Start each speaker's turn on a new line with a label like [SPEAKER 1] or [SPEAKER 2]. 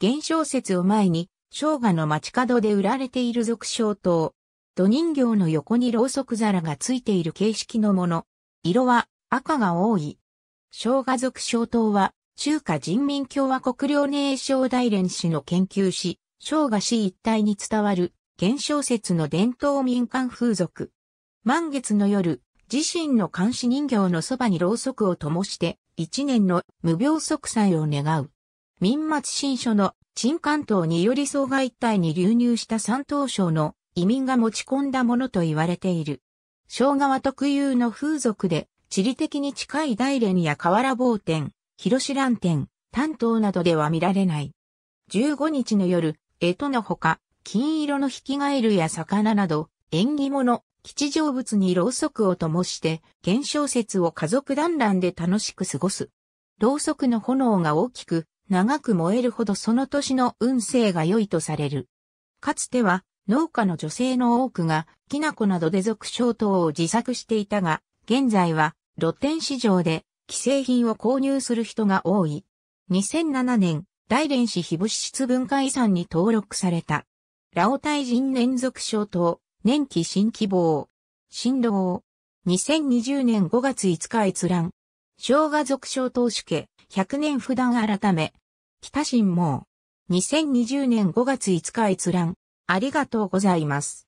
[SPEAKER 1] 現象説を前に、生姜の街角で売られている俗称灯。土人形の横にろうそく皿がついている形式のもの。色は赤が多い。生姜俗称灯は中華人民共和国領寧省大連市の研究し、生姜市一帯に伝わる現象説の伝統民間風俗。満月の夜、自身の監視人形のそばにろうそくを灯して、一年の無病息災を願う。民末新書の陳関東により総外一帯に流入した三島省の移民が持ち込んだものと言われている。昭川特有の風俗で、地理的に近い大連や河原坊店、広志蘭店、丹東などでは見られない。15日の夜、江戸のほか、金色のヒキガエルや魚など、縁起物、吉祥物にろうそくを灯して、現象説を家族団らんで楽しく過ごす。ろうそくの炎が大きく、長く燃えるほどその年の運勢が良いとされる。かつては、農家の女性の多くが、きな粉などで俗小灯を自作していたが、現在は、露天市場で、既製品を購入する人が多い。2007年、大連市非物質文化遺産に登録された。ラオタイ人連続小灯、年期新希望、新郎、2020年5月5日閲覧、生姜属小灯主家、100年普段改め、北新網。2020年5月5日閲覧。あり
[SPEAKER 2] がとうございます。